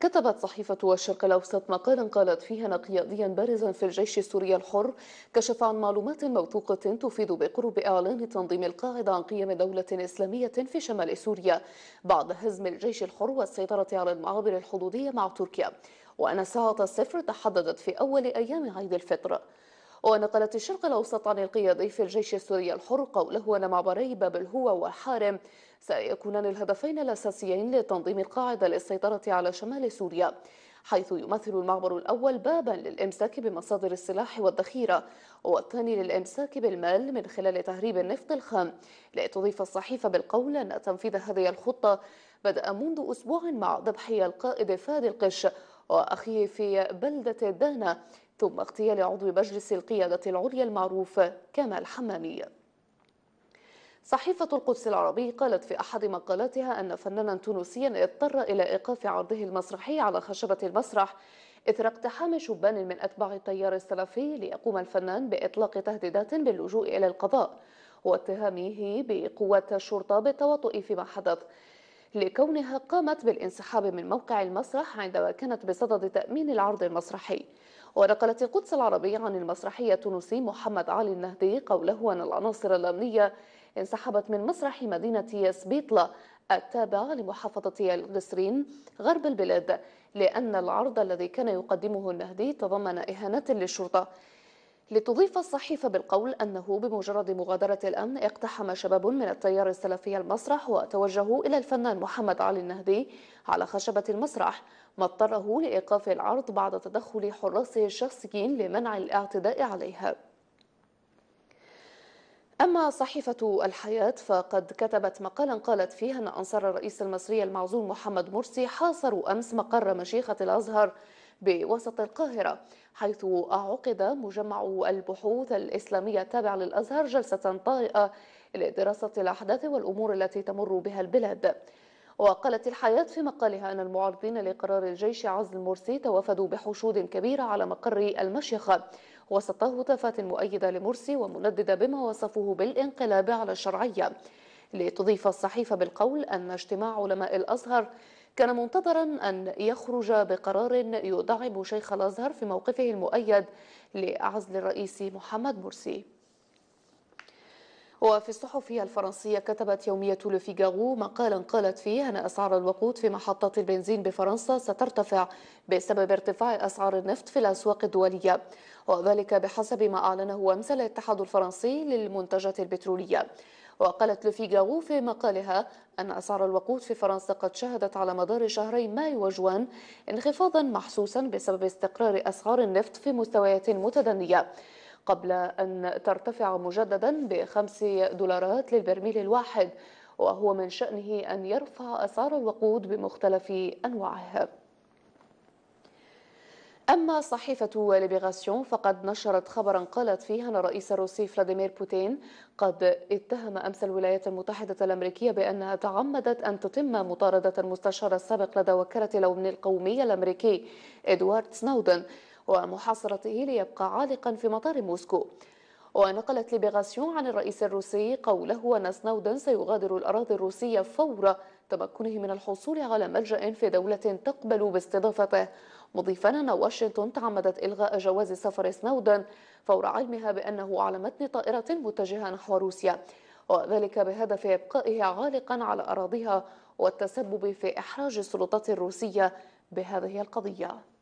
كتبت صحيفة الشرق الأوسط مقالا قالت فيها أن قياديا بارزا في الجيش السوري الحر كشف عن معلومات موثوقة تفيد بقرب إعلان تنظيم القاعدة عن قيام دولة إسلامية في شمال سوريا بعد هزم الجيش الحر والسيطرة على المعابر الحدودية مع تركيا وأن ساعة الصفر تحددت في أول أيام عيد الفطر ونقلت الشرق الأوسط عن القيادي في الجيش السوري الحر قوله أن معبري باب الهوى وحارم سيكونان الهدفين الأساسيين لتنظيم القاعدة للسيطرة على شمال سوريا حيث يمثل المعبر الأول بابا للإمساك بمصادر السلاح والذخيرة والثاني للإمساك بالمال من خلال تهريب النفط الخام لتضيف الصحيفة بالقول أن تنفيذ هذه الخطة بدأ منذ أسبوع مع ذبح القائد فادي القش وأخيه في بلدة دانا ثم اغتيال عضو مجلس القيادة العليا المعروف كمال حمامي صحيفة القدس العربي قالت في أحد مقالاتها أن فنانا تونسيا اضطر إلى إيقاف عرضه المسرحي على خشبة المسرح إثر اقتحام شبان من أتباع التيار السلفي ليقوم الفنان بإطلاق تهديدات باللجوء إلى القضاء واتهامه بقوات الشرطة بالتواطؤ فيما حدث لكونها قامت بالانسحاب من موقع المسرح عندما كانت بصدد تأمين العرض المسرحي ونقلت القدس العربية عن المسرحية التونسي محمد علي النهدي قوله أن العناصر الأمنية انسحبت من مسرح مدينة سبيطلة التابعة لمحافظة القصرين غرب البلاد لأن العرض الذي كان يقدمه النهدي تضمن إهانات للشرطة لتضيف الصحيفة بالقول أنه بمجرد مغادرة الأمن اقتحم شباب من التيار السلفي المسرح وتوجهوا إلى الفنان محمد علي النهدي على خشبة المسرح ما اضطره لإيقاف العرض بعد تدخل حراسه الشخصيين لمنع الاعتداء عليها أما صحيفة الحياة فقد كتبت مقالا قالت فيه أن أنصار الرئيس المصري المعزول محمد مرسي حاصروا أمس مقر مشيخة الأزهر بوسط القاهرة حيث عقد مجمع البحوث الإسلامية التابع للأزهر جلسة طارئة لدراسة الأحداث والأمور التي تمر بها البلاد وقالت الحياة في مقالها أن المعارضين لقرار الجيش عزل مرسي توافدوا بحشود كبيرة على مقر المشيخة وسط هتافات مؤيدة لمرسي ومنددة بما وصفوه بالانقلاب على الشرعية لتضيف الصحيفة بالقول أن اجتماع علماء الأزهر كان منتظرا أن يخرج بقرار يدعم شيخ الأزهر في موقفه المؤيد لعزل الرئيس محمد مرسي وفي الصحف الفرنسية كتبت يومية لوفيغاغو مقالا قالت فيه أن أسعار الوقود في محطات البنزين بفرنسا سترتفع بسبب ارتفاع أسعار النفط في الأسواق الدولية وذلك بحسب ما أعلنه أمس الاتحاد الفرنسي للمنتجات البترولية وقالت لوفيغاغو في مقالها أن أسعار الوقود في فرنسا قد شهدت على مدار شهري مايو وجوان انخفاضا محسوسا بسبب استقرار أسعار النفط في مستويات متدنية قبل أن ترتفع مجددا بخمس دولارات للبرميل الواحد وهو من شأنه أن يرفع أسعار الوقود بمختلف أنواعها أما صحيفة ليبيغاسيون فقد نشرت خبرا قالت فيه أن الرئيس الروسي فلاديمير بوتين قد اتهم أمس الولايات المتحدة الأمريكية بأنها تعمدت أن تتم مطاردة المستشار السابق لدى وكالة الأمن القومية الأمريكي إدوارد سنودن ومحاصرته ليبقى عالقا في مطار موسكو ونقلت ليبراسيون عن الرئيس الروسي قوله أن سنودن سيغادر الأراضي الروسية فور تمكنه من الحصول على ملجأ في دولة تقبل باستضافته مضيفا أن واشنطن تعمدت إلغاء جواز سفر سنودن فور علمها بأنه على متن طائرة متجهة نحو روسيا وذلك بهدف إبقائه عالقا على أراضيها والتسبب في إحراج السلطات الروسية بهذه القضية